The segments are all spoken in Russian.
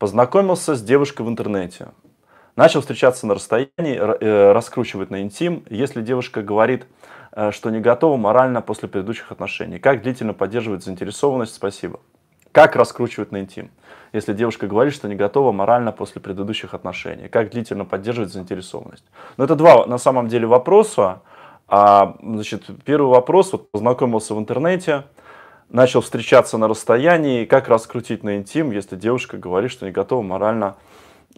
Познакомился с девушкой в интернете. Начал встречаться на расстоянии, э, раскручивать на интим. Если девушка говорит, э, что не готова морально после предыдущих отношений, как длительно поддерживать заинтересованность, спасибо. Как раскручивать на интим? Если девушка говорит, что не готова морально после предыдущих отношений, как длительно поддерживать заинтересованность? Но ну, это два на самом деле вопроса. А, значит, первый вопрос, вот познакомился в интернете, начал встречаться на расстоянии, как раскрутить на интим, если девушка говорит, что не готова морально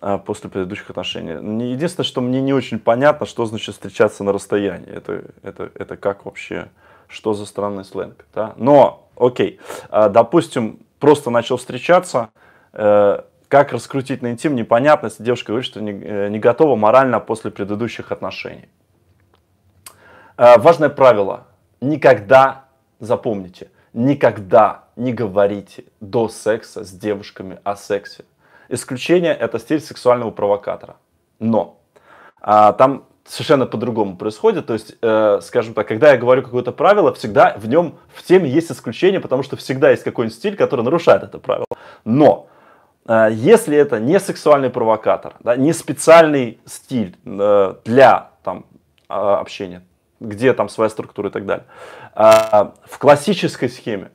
а, после предыдущих отношений. Ну, единственное, что мне не очень понятно, что значит встречаться на расстоянии. Это, это, это как вообще, что за странный сленг. Да? Но, окей, а, допустим, просто начал встречаться, э, как раскрутить на интим, непонятно, если девушка говорит, что не, э, не готова морально после предыдущих отношений. А, важное правило. Никогда запомните – никогда не говорите до секса с девушками о сексе. Исключение это стиль сексуального провокатора. Но а, там совершенно по-другому происходит. То есть, э, скажем так, когда я говорю какое-то правило, всегда в нем, в теме есть исключение, потому что всегда есть какой-нибудь стиль, который нарушает это правило. Но э, если это не сексуальный провокатор, да, не специальный стиль э, для там, а, общения, где там своя структура и так далее. А, в классической схеме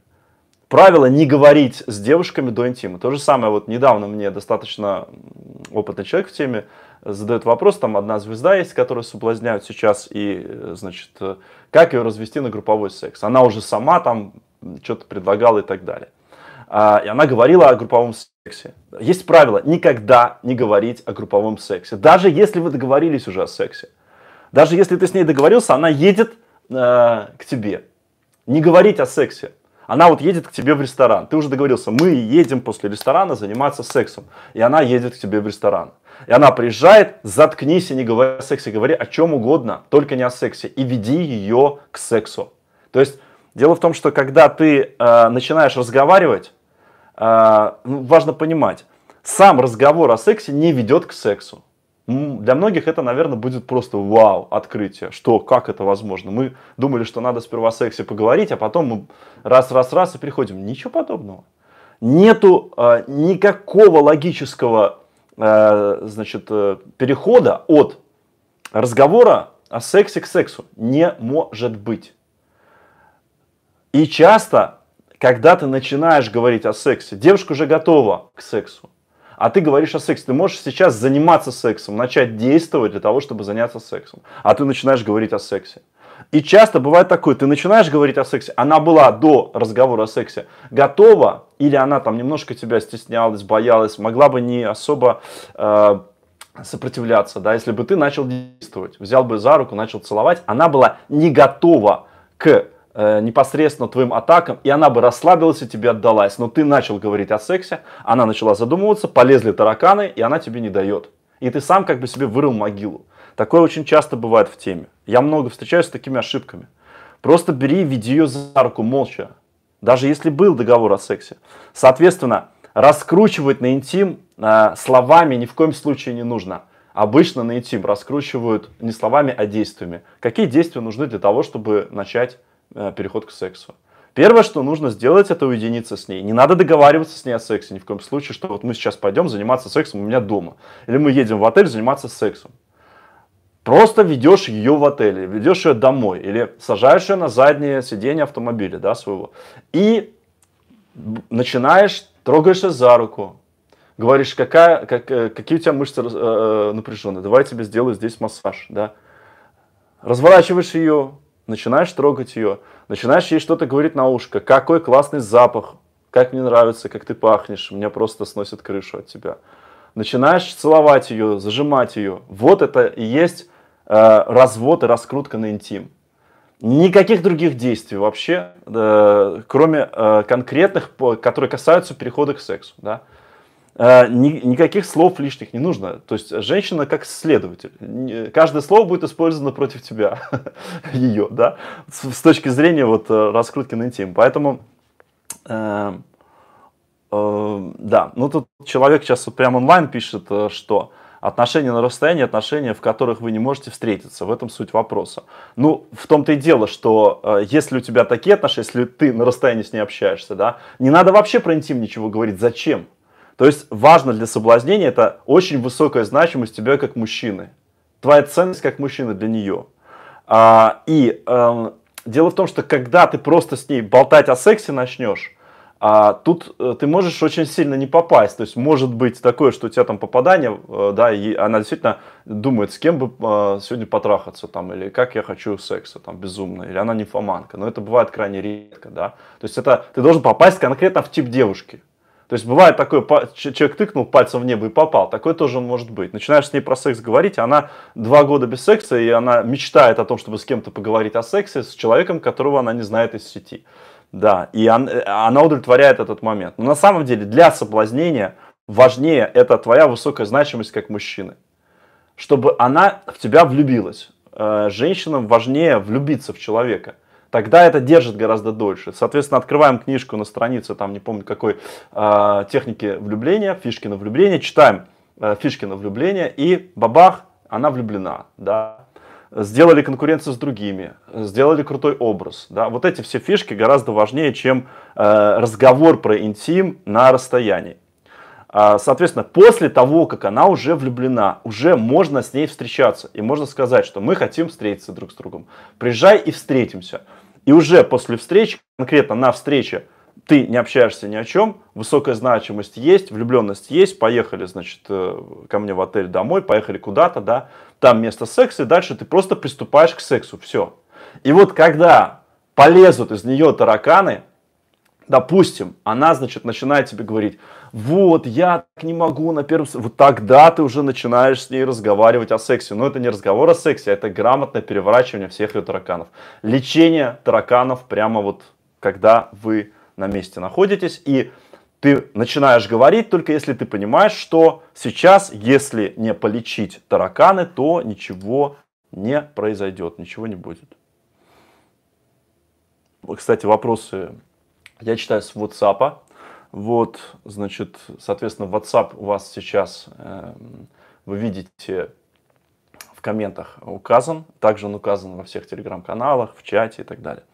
правило не говорить с девушками до интима. То же самое, вот недавно мне достаточно опытный человек в теме задает вопрос, там одна звезда есть, которая соблазняют сейчас, и, э, значит, э, как ее развести на групповой секс? Она уже сама там что-то предлагала и так далее. А, и она говорила о групповом сексе. Есть правило никогда не говорить о групповом сексе, даже если вы договорились уже о сексе. Даже если ты с ней договорился, она едет э, к тебе. Не говорить о сексе. Она вот едет к тебе в ресторан. Ты уже договорился, мы едем после ресторана заниматься сексом. И она едет к тебе в ресторан. И она приезжает, заткнись и не говори о сексе, говори о чем угодно, только не о сексе. И веди ее к сексу. То есть дело в том, что когда ты э, начинаешь разговаривать, э, ну, важно понимать, сам разговор о сексе не ведет к сексу для многих это, наверное, будет просто вау, открытие. Что, как это возможно? Мы думали, что надо сперва о сексе поговорить, а потом мы раз-раз-раз и приходим. Ничего подобного. Нету э, никакого логического э, значит, э, перехода от разговора о сексе к сексу. Не может быть. И часто, когда ты начинаешь говорить о сексе, девушка уже готова к сексу а ты говоришь о сексе. Ты можешь сейчас заниматься сексом, начать действовать для того, чтобы заняться сексом. А ты начинаешь говорить о сексе. И часто бывает такое, ты начинаешь говорить о сексе, она была до разговора о сексе готова, или она там немножко тебя стеснялась, боялась, могла бы не особо э, сопротивляться, да, если бы ты начал действовать, взял бы за руку, начал целовать, она была не готова к Э, непосредственно твоим атакам, и она бы расслабилась и тебе отдалась. Но ты начал говорить о сексе, она начала задумываться, полезли тараканы, и она тебе не дает. И ты сам как бы себе вырыл могилу. Такое очень часто бывает в теме. Я много встречаюсь с такими ошибками. Просто бери и веди ее за руку молча. Даже если был договор о сексе. Соответственно, раскручивать на интим э, словами ни в коем случае не нужно. Обычно на интим раскручивают не словами, а действиями. Какие действия нужны для того, чтобы начать Э, переход к сексу. Первое, что нужно сделать, это уединиться с ней. Не надо договариваться с ней о сексе ни в коем случае, что вот мы сейчас пойдем заниматься сексом у меня дома. Или мы едем в отель заниматься сексом. Просто ведешь ее в отеле, ведешь ее домой, или сажаешь ее на заднее сиденье автомобиля да, своего. И начинаешь, трогаешься за руку, говоришь, какая, как, э, какие у тебя мышцы э, э напряжены, давай я тебе сделаю здесь массаж. Да? Разворачиваешь ее, начинаешь трогать ее, начинаешь ей что-то говорить на ушко, какой классный запах, как мне нравится, как ты пахнешь, меня просто сносит крышу от тебя. Начинаешь целовать ее, зажимать ее. Вот это и есть э, развод и раскрутка на интим. Никаких других действий вообще, э, кроме э, конкретных, которые касаются перехода к сексу. Да? Э, ни, никаких слов лишних не нужно. То есть женщина как следователь. Э, каждое слово будет использовано против тебя, ее, да, с, с точки зрения вот э, раскрутки на интим. Поэтому, э, э, да, ну тут человек сейчас вот прям онлайн пишет, что отношения на расстоянии, отношения, в которых вы не можете встретиться. В этом суть вопроса. Ну, в том-то и дело, что э, если у тебя такие отношения, если ты на расстоянии с ней общаешься, да, не надо вообще про интим ничего говорить. Зачем? То есть важно для соблазнения это очень высокая значимость тебя как мужчины. Твоя ценность как мужчина для нее. А, и а, дело в том, что когда ты просто с ней болтать о сексе начнешь, а тут э, ты можешь очень сильно не попасть. То есть может быть такое, что у тебя там попадание, э, да, и она действительно думает, с кем бы э, сегодня потрахаться, там, или как я хочу секса, там, безумно, или она нимфоманка. Но это бывает крайне редко, да. То есть это ты должен попасть конкретно в тип девушки. То есть бывает такое, человек тыкнул пальцем в небо и попал, такое тоже может быть. Начинаешь с ней про секс говорить, она два года без секса, и она мечтает о том, чтобы с кем-то поговорить о сексе с человеком, которого она не знает из сети. Да, и он, э, она удовлетворяет этот момент. Но на самом деле для соблазнения важнее это твоя высокая значимость как мужчины. Чтобы она в тебя влюбилась. Э, женщинам важнее влюбиться в человека – тогда это держит гораздо дольше. Соответственно, открываем книжку на странице, там не помню какой, э, техники влюбления, Фишкина влюбление, читаем э, Фишкина влюбление и бабах, она влюблена, да. Сделали конкуренцию с другими, сделали крутой образ, да. Вот эти все фишки гораздо важнее, чем э, разговор про интим на расстоянии. А, соответственно, после того, как она уже влюблена, уже можно с ней встречаться. И можно сказать, что мы хотим встретиться друг с другом. Приезжай и встретимся. И уже после встречи, конкретно на встрече, ты не общаешься ни о чем, высокая значимость есть, влюбленность есть, поехали, значит, э, ко мне в отель домой, поехали куда-то, да, там место секса, и дальше ты просто приступаешь к сексу, все. И вот когда полезут из нее тараканы, допустим, она, значит, начинает тебе говорить, вот, я так не могу на первом... Вот тогда ты уже начинаешь с ней разговаривать о сексе. Но это не разговор о сексе, а это грамотное переворачивание всех ее тараканов. Лечение тараканов прямо вот, когда вы на месте находитесь. И ты начинаешь говорить, только если ты понимаешь, что сейчас, если не полечить тараканы, то ничего не произойдет, ничего не будет. Кстати, вопросы я читаю с WhatsApp. Вот, значит, соответственно, WhatsApp у вас сейчас, э, вы видите, в комментах указан. Также он указан во всех телеграм-каналах, в чате и так далее.